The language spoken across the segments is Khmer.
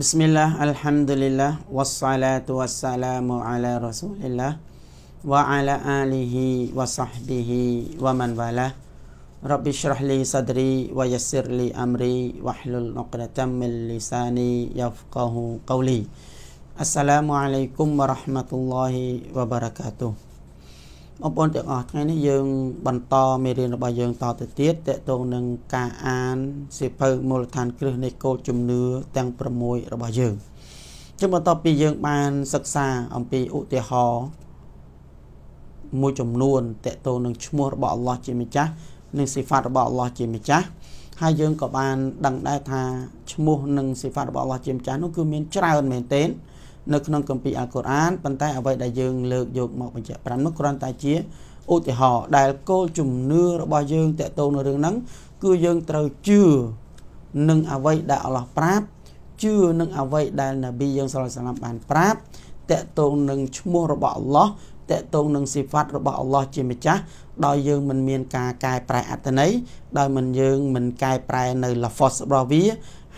بسم الله الحمد لله والصلاة والسلام على رسول الله وعلى آله وصحبه ومن والاه رب اشرح لي صدري ويسر لي أمري واحلل عقدة من لساني يفقه قولي السلام عليكم ورحمة الله وبركاته បងប្អូនទាំងអស់ថ្ងៃនេះយើងបន្តមេរៀនរបស់យើងតទៅទៀតតកតងនឹងការអានសៀវភៅមូលដ្ឋានគ្រឹះនៃគោលជំនឿទាំង6របស់យើងជាបន្តពីយើងបានសិក្សាអំពីឧទាហរណ៍មួយចំនួនតកតងនឹងឈ្មោះរបស់អល់ឡោះជាម្ចាស់និងសិហ្វាតរបស់អល់ឡោះជាម្ចាស់ហើយយើងក៏បានដឹងដែរថាឈ្មោះនិងសិហ្វាតរបស់អល់ឡោះជាម្ចាស់នោះគឺមានច្រើនមែនទែននៅក្នុងគម្ពីរអាល់កុរអានប៉ុន្តែអ្វីដែលយើង លើកយកមកបញ្ជាក់5នោះគ្រាន់តែ ជាឧទាហរណ៍ដែលគោលជំនឿរបស់យើងតកតងនៅរឿងហ្នឹងគឺយើងត្រូវជឿនឹងអ្វីដែលអល់ឡោះប្រាប់ជឿនឹងអ្វីដែលនប៊ីយើងសល្លឡាមបានប្រាប់តកតងនឹងឈ្មោះរបស់អល់ឡោះតកតងនឹងសិហ្វាត់របស់អល់ឡោះជាម្ចាស់ដោយយើងមិនមាន ការកែប្រែអត្តន័យដោយមិនយើង មិនកែប្រែនៅ lafos របស់វា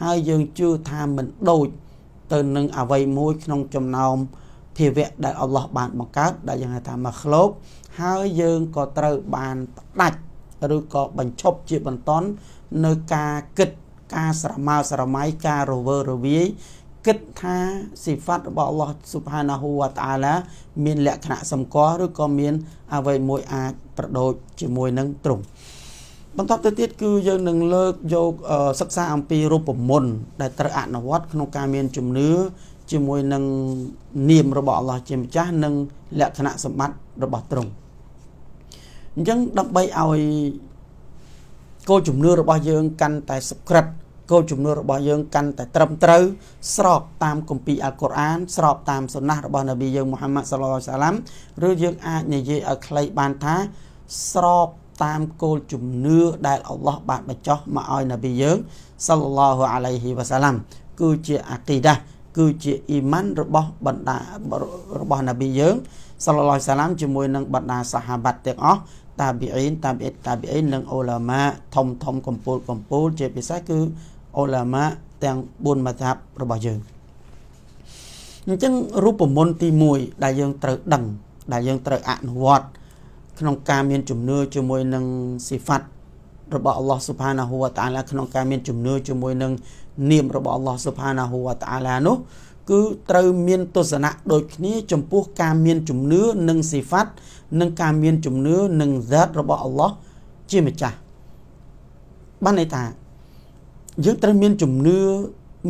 ហើយយើងជឿថាមិនដូចទៅនឹងអ្វីមួយក្នុងចំណោមភាវៈដែលអល់ឡោះបានបង្កើតដែលយើងហៅថាមកក្លោកហើយយើងក៏ត្រូវបានផ្ដាច់ឬក៏បញ្ឈប់ជាបន្តនៅការគិតការស្រមើស្រមៃការរវើរវាយគិតថាសិផាត់របស់ Allah Subhanahu wa Ta'ala មាន លក្ខណៈសម្គាល់ឬក៏មានអ្វីមួយអាច ប្រដូចជាមួយនឹងទ្រង់បន្ទាប់ទៅទៀតគឺយើងនឹងលើកយកសិក្សាអំពីរូបមន្តដែលត្រូវអនុវត្តក្នុងការមាន ជំនឿជាមួយនឹងនាមរបស់អល់ឡោះជាម្ចាស់និង លក្ខណៈសម្បត្តិរបស់ទ្រង់អញ្ចឹងដើម្បីឲ្យគោលជំនឿរបស់យើងកាន់តែសុក្រិតគោលជំនឿរបស់យើងកាន់តែត្រឹមត្រូវ ស្រប តាមគម្ពីរអល់កុរអានស្រប តាមសុណាស់របស់នប៊ីយើងមូហាម៉ាត់សល្លឡាហ៍សាឡាមឬយើង អាចនិយាយឲ្យខ្លីបានថាស្របតាមគោលជំនឿដែលអល់ឡោះបានបញ្ចោះមកឲ្យនប៊ីយើងសាឡឡោះអាឡៃហ៊ីវ៉ាសាឡាំគឺជាអាគីដា គឺជាអ៊ីម៉ានរបស់បណ្ដារបស់នប៊ីយើងសាឡឡោះសាឡាំជាមួយនឹងបណ្ដាសាហាបាត់ទាំងអស់តាប៊ីអ៊ីន តាប៊ីអ៊ីតតាប៊ីអ៊ីននិងអូឡាម៉ាធំធំកំពូលកំពូលជាពិសេសគឺអូឡាម៉ាទាំង4មជ្ឈបរបស់យើងអញ្ចឹងរូបមន្តទី1ដែលយើង ត្រូវដឹង ដែលយើងត្រូវអនុវត្តក្នុងការមានជំនឿជាមួយនឹងសិហ្វាត់របស់ Allah Subhanahu Wa Ta'ala ក្នុង ការមានជំនឿជាមួយនឹងនាម របស់ Allah Subhanahu Wa Ta'ala នោះគឺត្រូវមានទស្សនៈដូចគ្នាចំពោះ ការមានជំនឿនឹងសិហ្វាត់និង ការមាន ជំនឿនឹង Zat របស់ Allah ជាម្ចាស់បានន័យថា យើងត្រូវមាន ជំនឿ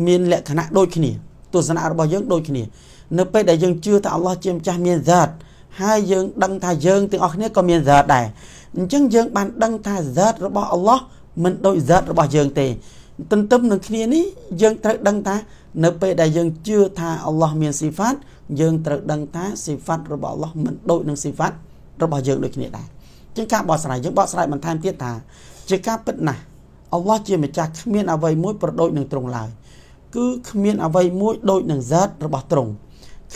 មានលក្ខណៈដូចគ្នាទស្សនៈរបស់យើងដូចគ្នានៅពេលដែលយើងជឿថា Allah ជាម្ចាស់មាន Zat ហើយយើងដឹងថាយើងទាំងអស់គ្នាក៏មានសតដែរអញ្ចឹងយើងបានដឹងថាសតរបស់អល់ឡោះមិនដូចសតរបស់យើងទេទន្ទឹមនឹងគ្នានេះយើងត្រូវ ដឹងថា នៅ ពេលដែលយើងជឿថាអល់ឡោះមានស៊ីហ្វាត់យើងត្រូវដឹងថាស៊ីហ្វាត់របស់អល់ឡោះមិនដូចនឹងស៊ីហ្វាត់របស់យើងដូចគ្នាដែរអញ្ចឹងការបកស្រាយយើងបកស្រាយបន្ថែមទៀតថា ជាការពិតណាស់អល់ឡោះជាម្ចាស់គ្មានអ្វីមួយប្រដូចនឹងទ្រង់ឡើយគឺគ្មានអ្វីមួយដូចនឹងសតរបស់ទ្រង់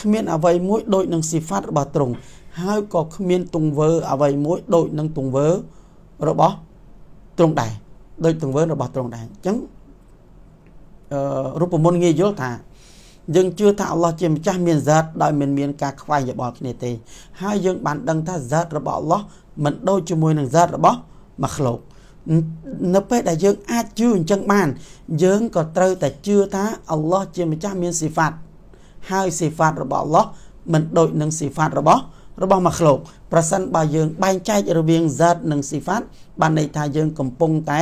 គ្មានអ្វីមួយដូចនឹងស៊ីហ្វាត់របស់ទ្រង់ហើយក៏គ្មានទង្វើអ្វីមួយដូចនឹងទង្វើរបស់ទ្រង់ដែរដូចទង្វើរបស់ទ្រង់ដែរអញ្ចឹងអឺរូបមន្តងាយយល់ថាយើងជឿថាអល់ឡោះជាម្ចាស់មានហ្សាតដោយមិនមានការខ្វែងយោបល់គ្នាទេហើយយើងបានដឹងថាហ្សាតរបស់អល់ឡោះមិនដូចជាមួយនឹងហ្សាតរបស់មកក្លោកនៅពេលដែលយើងអាចជឿអញ្ចឹងបាន យើងក៏ត្រូវតែជឿថាអល់ឡោះជាម្ចាស់មានស៊ីហ្វាត់ហើយសិហ្វាតរបស់អល់ឡោះមិនដូចនឹងសិហ្វាត របស់ របស់មកលោកប្រសិនបើយើងបែងចែករវាង zat និងសិហ្វាត បានន័យថាយើងកំពុងតែ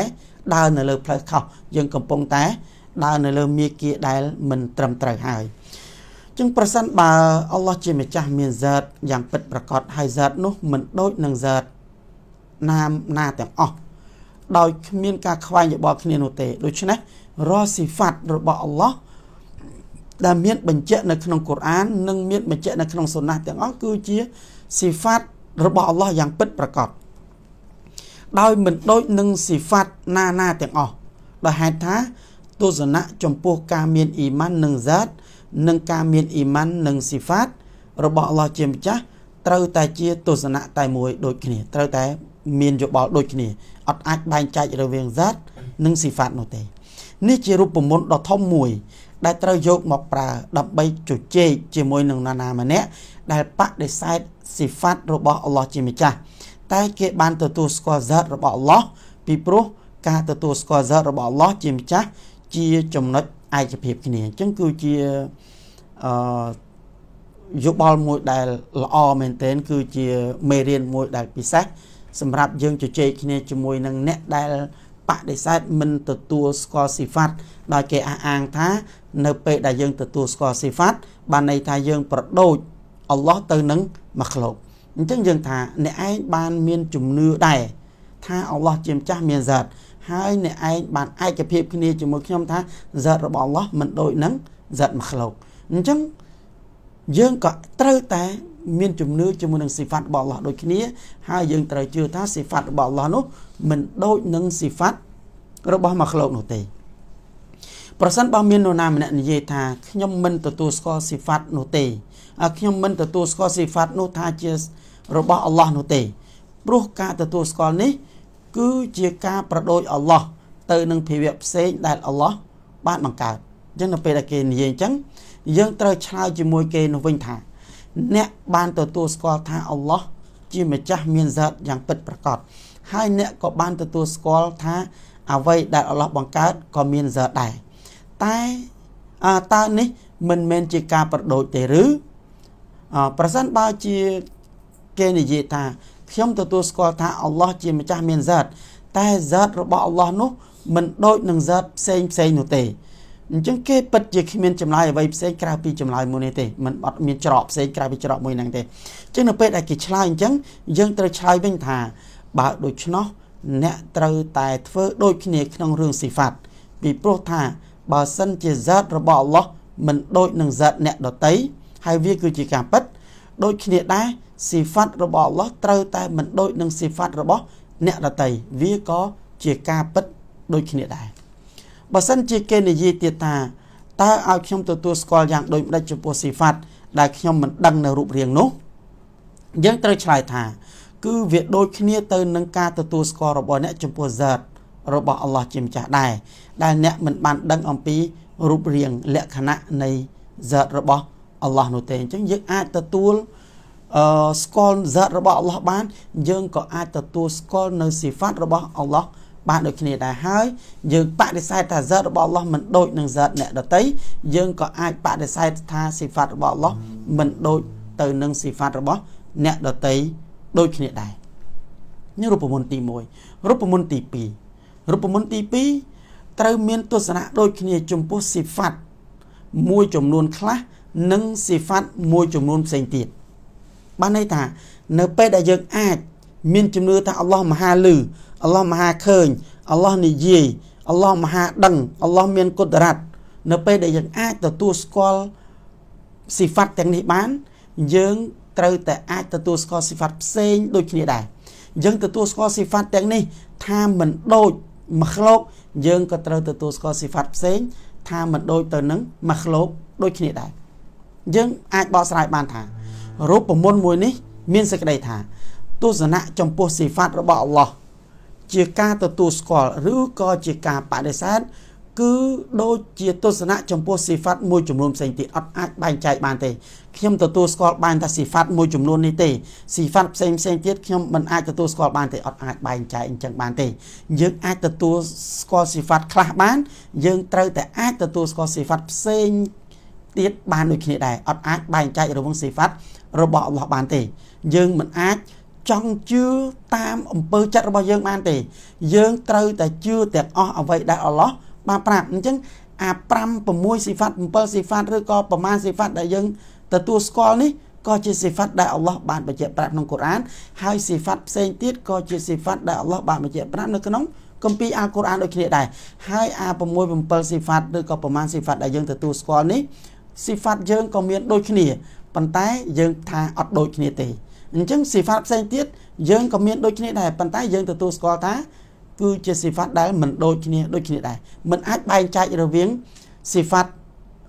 ដើរនៅលើផ្លូវខុសយើងកំពុងតែដើរនៅលើមាគ៌ាដែល មិនត្រឹមត្រូវហើយចឹងប្រសិនបើអល់ឡោះជាម្ចាស់មាន zat យ៉ាងពិតប្រាកដហើយ zat នោះ មិនដូចនឹង zat ណាមណាទាំងអស់ដោយ គ្មាន ការខ្វែងយោបល់គ្នានោះទេដូច្នេះរ៉ស៊ីហ្វាត់របស់អល់ឡោះដែលមានបញ្ជាក់នៅក្នុងកូរ៉ាននិងមានបញ្ជាក់នៅក្នុងសុណាទាំងអស់គឺជាស៊ីហ្វាតរបស់អល់ឡោះយ៉ាងពិតប្រាកដដោយមិនដូចនឹងស៊ីហ្វាតណាណាទាំងអស់ដោយហេតុថាទស្សនៈចំពោះការមានអ៊ីម៉ាននិងហ្សាតនិងការមានអ៊ីម៉ាននិងស៊ីហ្វាតរបស់អល់ឡោះជាម្ចាស់ត្រូវតែ ជាទស្សនៈតែមួយដូចគ្នាត្រូវតែមានយោបល់ដូចគ្នាអត់អាចបែងចែករវាងហ្សាតនិងស៊ីហ្វាតនោះទេនេះជារូបមន្តដ៏ធំមួយដែលត្រូវយកមកប្រើដើម្បីជជែកជាមួយនឹងនរណាម្នាក់ដែលបដិសេធសិហ្វាតរបស់អល់ឡោះជាម្ចាស់តែ គេបានទទួលស្គាល់ហ្សាតរបស់អល់ឡោះពីព្រោះ ការទទួលស្គាល់ហ្សាតរបស់អល់ឡោះជាម្ចាស់ជាចំណុចឯកភាពគ្នាអញ្ចឹងគឺជាអឺយោបល់មួយដែលល្អមែនទែនគឺជាមេរៀនមួយដែលពិសេសសម្រាប់យើងជជែកគ្នាជាមួយនឹងអ្នកដែលបដិសេធមិនទទួលស្គាល់ស៊ីហ្វាត់ដោយ គេអះអាងថា នៅ ពេលដែលយើងទទួលស្គាល់ស៊ីហ្វាត់បានន័យថាយើងប្រដូចអល់ឡោះទៅនឹងមកក្លោកអញ្ចឹងយើងថាអ្នកឯងបាន មានជំនឿដែរថាអល់ឡោះជាម្ចាស់មានស័ក្តិហើយអ្នកឯងបានឯកភាពគ្នាជាមួយខ្ញុំ ថាស័ក្តិរបស់អល់ឡោះមិនដូចនឹងស័ក្តិមកក្លោកអញ្ចឹងយើងក៏ត្រូវតែមានជំនឿជាមួយនឹងស៊ីហ្វាត់របស់អល់ឡោះដូចគ្នាហើយយើងត្រូវជឿថាស៊ីហ្វាត់របស់អល់ឡោះនោះមិនដូចនឹងស៊ីហ្វាត់របស់មកក្លោកនោះទេប្រសិនបើមាននរណាម្នាក់និយាយថាខ្ញុំមិនទទួលស្គាល់ស៊ីហ្វាត់នោះទេខ្ញុំមិនទទួលស្គាល់ស៊ីហ្វាត់នោះថាជារបស់អល់ឡោះនោះទេព្រោះការទទួលស្គាល់នេះ គឺជាការប្រដូចអល់ឡោះទៅនឹងភាវៈផ្សេងដែលអល់ឡោះបានបង្កើតអញ្ចឹងនៅពេលដែលគេនិយាយអញ្ចឹងយើងត្រូវឆ្លើយជាមួយគេនោះវិញថាអ្នកបានទទួលស្គាល់ថាអល់ឡោះជាម្ចាស់មានស័ក្តិយ៉ាងពិតប្រាកដហើយអ្នកក៏បានទទួលស្គាល់ថាអ្វីដែលអល់ឡោះបង្កើតក៏មានស័ក្តិដែរតែតើនេះ មិនមែនជាការប្រដូចទេឬ ប្រសិនបើជាគេនិយាយថា ខ្ញុំទទួលស្គាល់ថាអល់ឡោះជាម្ចាស់មានស័ក្តិតែស័ក្តិរបស់អល់ឡោះនោះ មិនដូចនឹងស័ក្តិផ្សេងផ្សេងនោះទេអញ្ចឹងគេពិតជាគ្មានចម្លើយអ្វីផ្សេងក្រៅពីចម្លើយមួយនេះទេมันអត់មានច្រកផ្សេងក្រៅពីច្រកមួយហ្នឹងទេអញ្ចឹងនៅពេលដែលគេឆ្លើយអញ្ចឹងយើងត្រូវឆ្លើយវិញថា បើដូច្នោះអ្នកត្រូវតែធ្វើដូចគ្នាក្នុងរឿងស៊ីហ្វាត់ពីព្រោះថាបើសិនជាហ្សាតរបស់អល់ឡោះមិនដូចនឹងហ្សាតអ្នកដតីហើយវាគឺជាការពិតដូចគ្នាដែរស៊ីហ្វាត់របស់អល់ឡោះត្រូវតែមិនដូចនឹងស៊ីហ្វាត់របស់អ្នកដតីវាក៏ជាការពិតដូចគ្នាដែរបើសិនជាគេនិយាយទៀតថាតើឲ្យខ្ញុំទទួលស្គាល់យ៉ាងដូចម្ដេចចំពោះស៊ីហ្វាត់ដែលខ្ញុំមិនដឹងនៅរូបរាងនោះយើងត្រូវឆ្លើយថា គឺវាដូចគ្នាទៅនឹងការទទួលស្គាល់របស់អ្នកចំពោះ zat របស់អល់ឡោះជាម្ចាស់ដែរដែលអ្នកមិនបានដឹងអំពីរូបរាងលក្ខណៈនៃ zat របស់អល់ឡោះនោះទេអញ្ចឹងយើងអាចទទួលអឺស្គាល់ zat របស់អល់ឡោះបានយើងក៏អាចទទួលស្គាល់នៅស៊ីហ្វាត់របស់អល់ឡោះបានដូចគ្នាដែរហើយយើងបដិសេធថាហ្សាតរបស់ Allah មិនដូចនឹងហ្សាតអ្នកដទៃយើងក៏អាចបដិសេធថាស៊ីហ្វាត់របស់ Allah មិនដូចទៅនឹងស៊ីហ្វាត់របស់អ្នកដទៃដូចគ្នាដែរនេះរូបមន្តទី1រូបមន្តទី2រូបមន្តទី2ត្រូវមានទស្សនៈដូចគ្នាចំពោះស៊ីហ្វាត់មួយចំនួនខ្លះនិងស៊ីហ្វាត់មួយចំនួនផ្សេងទៀតបានន័យថានៅពេលដែលយើង អាច មានជំនឿថាអល់ឡោះមហាលឺអល់ឡោះមហាឃើញអល់ឡោះនិយាយអល់ឡោះមហាដឹងអល់ឡោះមានគុណរ័តនៅពេលដែលយើងអាចទទួលស្គាល់សិហ្វាត់ទាំងនេះបានយើងត្រូវតែអាចទទួលស្គាល់សិហ្វាត់ផ្សេងដូចគ្នាដែរយើងទទួលស្គាល់សិហ្វាត់ទាំងនេះ ថាមិនដូចមកក្លោកយើងក៏ត្រូវទទួលស្គាល់សិហ្វាត់ផ្សេងថាមិនដូចទៅនឹងមកក្លោកដូចគ្នាដែរយើងអាចបកស្រាយបានថារូបមន្តមួយនេះ មានសេចក្តីថា ទស្សនៈចំពោះសិហ្វាត់របស់អល់ឡោះជាការទទួលស្គាល់ឬក៏ជាការបដិសេធគឺដូចជាទស្សនៈចំពោះស៊ីហ្វាត់មួយចំនួនផ្សេងទៀតអត់អាចបែងចែកបានទេខ្ញុំទទួលស្គាល់បានថាស៊ីហ្វាត់មួយចំនួននេះទេស៊ីហ្វាត់ផ្សេងផ្សេងទៀតខ្ញុំមិនអាចទទួលស្គាល់បានទេអត់អាចបែងចែកអញ្ចឹងបានទេ យើងអាចទទួលស្គាល់ស៊ីហ្វាត់ខ្លះបានយើងត្រូវតែអាចទទួលស្គាល់ស៊ីហ្វាត់ផ្សេងទៀតបានដូចគ្នាដែរអត់អាចបែងចែករវាងស៊ីហ្វាត់របស់អល់ឡោះបានទេ យើងមិនអាចចង់ជឿតាមអំពើចិត្តរបស់យើងបានទេយើងត្រូវតែជឿទាំងអស់អ្វីដែលអល់ឡោះបានប្រាប់អញ្ចឹងអា5 6សិហ្វាត់7សិហ្វាត់ឬក៏ប្រមាណសិហ្វាត់ដែលយើងទទួលស្គាល់នេះក៏ជាសិហ្វាត់ដែលអល់ឡោះបានបញ្ជាក់ប្រាប់ក្នុងកូរ៉ាន ហើយសិហ្វាត់ផ្សេងទៀតក៏ជាសិហ្វាត់ដែលអល់ឡោះបានបញ្ជាក់ប្រាប់នៅក្នុងគម្ពីរអាល់កូរ៉ានដូចគ្នាដែរហើយអា6 7សិហ្វាត់ឬក៏ប្រមាណសិហ្វាត់ដែលយើងទទួលស្គាល់នេះសិហ្វាត់យើងក៏មាន ដូចគ្នាប៉ុន្តែយើងថាអត់ដូចគ្នាទេអញ្ចឹងសិផាតផ្សេងទៀតយើងក៏មានដូចគ្នាដែរប៉ុន្តែយើងទទួលស្គាល់ថា គឺជាសិផាតដែលមិនដូចគ្នាដូចគ្នាដែរមិនអាចបែងចែករវាងសិផាត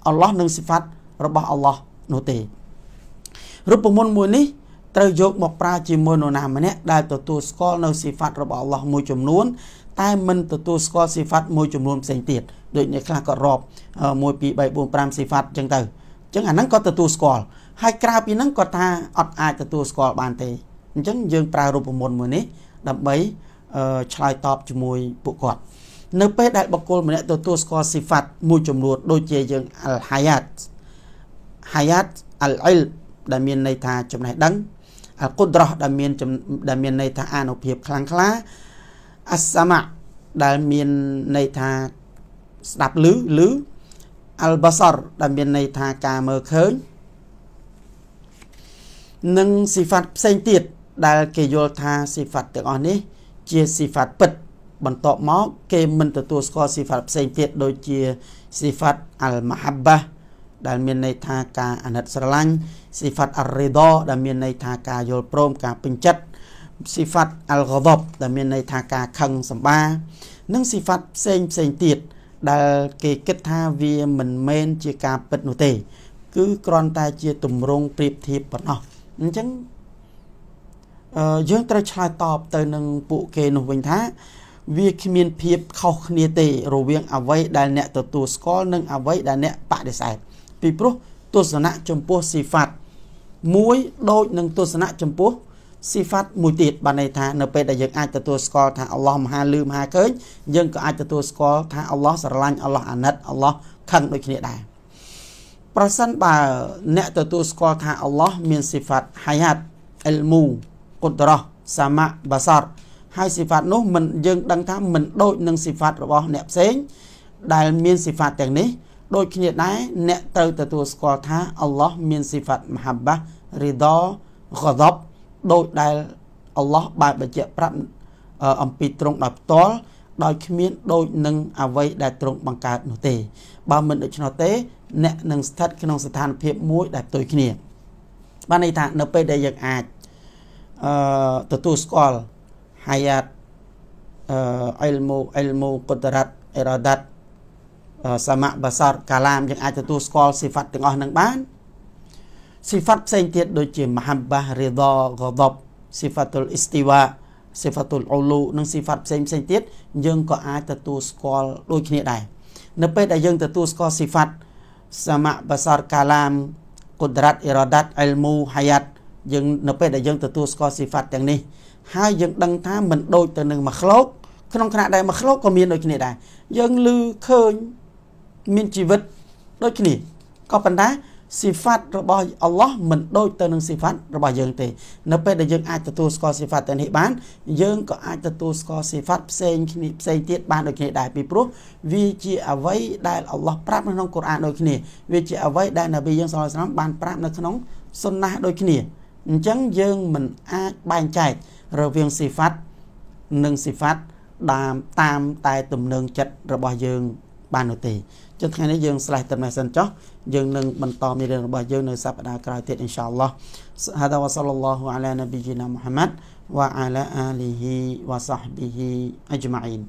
អល់ឡោះនិងសិផាតរបស់អល់ឡោះនោះទេរូបមន្តមួយនេះត្រូវយកមកប្រើជាមួយនរណាម្នាក់ដែលទទួលស្គាល់នៅសិផាតរបស់អល់ឡោះមួយចំនួនតែមិនទទួលស្គាល់សិផាតមួយចំនួនផ្សេងទៀតដូចអ្នកខ្លះក៏រាប់1 2 3 4 5សិផាតអញ្ចឹងទៅអញ្ចឹងអាហ្នឹងក៏ទទួលស្គាល់ហើយក្រៅពីហ្នឹងគាត់ថាអត់អាចទទួលស្គាល់បានទេអញ្ចឹងយើងប្រើរូបមន្តមួយនេះដើម្បីឆ្លើយតបជាមួយពួកគាត់ នៅពេលដែលបុគ្គលម្នាក់ទទួលស្គាល់សិហ្វាត់មួយចំនួនដូចជាយើងអលហាយ៉ាតហាយ៉ាតអលអ៊ីលដែលមានន័យថាចំណេះដឹងអលកុដរ៉ះដែលមានដែលមានន័យថាអានុភាពខ្លាំងក្លាអសមាដែលមានន័យថាស្ដាប់ឮឮអលបសរដែលមានន័យថាការមើលឃើញនិងស៊ីហ្វាត់ផ្សេងទៀតដែលគេយល់ថាស៊ីហ្វាត់ទាំងអស់នេះ ជាស៊ីហ្វាត់ពិតបន្ទាប់មក គេមិនទទួលស្គាល់ស៊ីហ្វាត់ផ្សេងទៀតដូចជាស៊ីហ្វាត់អលមហាបាដែលមានន័យថាការអាណិតស្រឡាញ់ស៊ីហ្វាត់អរិដោដែលមានន័យថាការយល់ព្រមការពេញចិត្តស៊ីហ្វាត់អលហ្គបដែលមានន័យថាការខឹងសម្បានិងស៊ីហ្វាត់ផ្សេងផ្សេងទៀត ដែលគេគិតថាវាមិនមែនជាការពិតនោះទេ គឺគ្រាន់តែជាទម្រង់ប្រៀបធៀបប៉ុណ្ណោះអញ្ចឹងយើងត្រូវឆ្លើយតប ទៅនឹងពួកគេនោះវិញថា វាគ្មាន ភាព ខុសគ្នាទេរវាងអ្វីដែលអ្នកទទួលស្គាល់និងអ្វីដែលអ្នកបដិសេធពីព្រោះទស្សនៈចំពោះស៊ីហ្វាត់មួយដូចនឹងទស្សនៈចំពោះស៊ីហ្វាត់មួយទៀតបានន័យថានៅពេលដែលយើងអាចទទួលស្គាល់ថាអល់ឡោះមហាលឺមហាឃើញយើងក៏អាចទទួលស្គាល់ថាអល់ឡោះស្រឡាញ់អល់ឡោះអាណិតអល់ឡោះខឹងដូចគ្នាដែរប្រសិនបើអ្នកទទួលស្គាល់ថាអល់ឡោះមានសិហ្វាតហាយ៉ាតអ៊ីលមូគុដរ៉ោះសាម៉ាបាសារហើយសិហ្វាតនោះមិនយើងដឹងថាមិនដូចនឹងសិហ្វាតរបស់អ្នកផ្សេង ដែលមានសិហ្វាតទាំងនេះ ដូចគ្នាដែរអ្នកត្រូវទទួលស្គាល់ថាអល់ឡោះមានសិហ្វាតមហាបារីដហ្គាដបដោយដែលអល់ឡោះបានបញ្ជាក់ប្រាប់អំពីទ្រង់ដោយផ្ទាល់ដោយគ្មានដូចនឹងអ្វីដែលទ្រង់បង្កើតនោះទេ បើមិនដូច្នោះទេអ្នកនឹងស្ថិតក្នុងស្ថានភាពមួយដែលផ្ទុយគ្នាបានន័យថានៅពេលដែលយើងអាចអឺទទួលស្គាល់ hayat អឺ ilmu ilmu qudrat iradat សមៈបសរកាឡាមយើងអាចទទួលស្គាល់សិហ្វាត់ទាំងអស់នឹងបានសិហ្វាត់ផ្សេងទៀតដូចជាមហាបារីដោកដបសិហ្វាតុលអ៊ីស្ទីវ៉ាសិហ្វាតុលអ៊ូលូនិងសិហ្វាត់ផ្សេងផ្សេងទៀតយើងក៏អាចទទួលស្គាល់ដូចគ្នាដែរនៅពេលដែលយើងទទួលស្គាល់សិហ្វាត់សមបសរកាឡាមគុដរ៉ាត់អ៊ីរ៉ាដាត់អ៊ីលមូហាយ៉ាត់យើងនៅពេលដែលយើងទទួលស្គាល់ស៊ីហ្វាត់ទាំងនេះ ហើយយើងដឹងថាมันដូចទៅនឹងមួយក្លោកក្នុងខណៈដែលមួយក្លោកក៏មានដូចគ្នាដែរយើងឮឃើញមានជីវិតដូចគ្នាក៏ប៉ុន្តែស៊ីហ្វាត់របស់អល់ឡោះមិនដូចទៅនឹងស៊ីហ្វាត់របស់យើងទេ នៅពេលដែលយើងអាចទទួលស្គាល់ស៊ីហ្វាត់ទៅនេះបាន យើងក៏អាចទទួលស្គាល់ស៊ីហ្វាត់ផ្សេងគ្នាផ្សេងទៀតបានដូចគ្នាដែរពីព្រោះវាជាអ្វីដែលអល់ឡោះប្រាប់នៅក្នុងកូរ៉ានដូចគ្នាវាជាអ្វីដែលនប៊ីយើងសាឡឡោះអាឡៃបានប្រាប់នៅក្នុងសុនណាដូចគ្នាអញ្ចឹងយើងមិនអាចបែងចែករវាងស៊ីហ្វាត់និងស៊ីហ្វាត់តាមតែទំនឹងចិត្តរបស់យើងបាននោះទេចុះថ្ងៃនេះយើងស្លេះតែមេសិនចុះយើងនឹងបន្តមេរៀនរបស់យើងនៅសប្តាហ៍ក្រោយទៀតអ៊ីនសាអល់ឡោះហាដាវ៉ាសលឡោះអាឡានប៊ីជីណាមូហាម៉ាត់វ៉ាអាឡាអាលីហ៊ីវ៉ាសាហ្ប៊ីហ៊ីអ៊ីជម៉ាអ៊ីន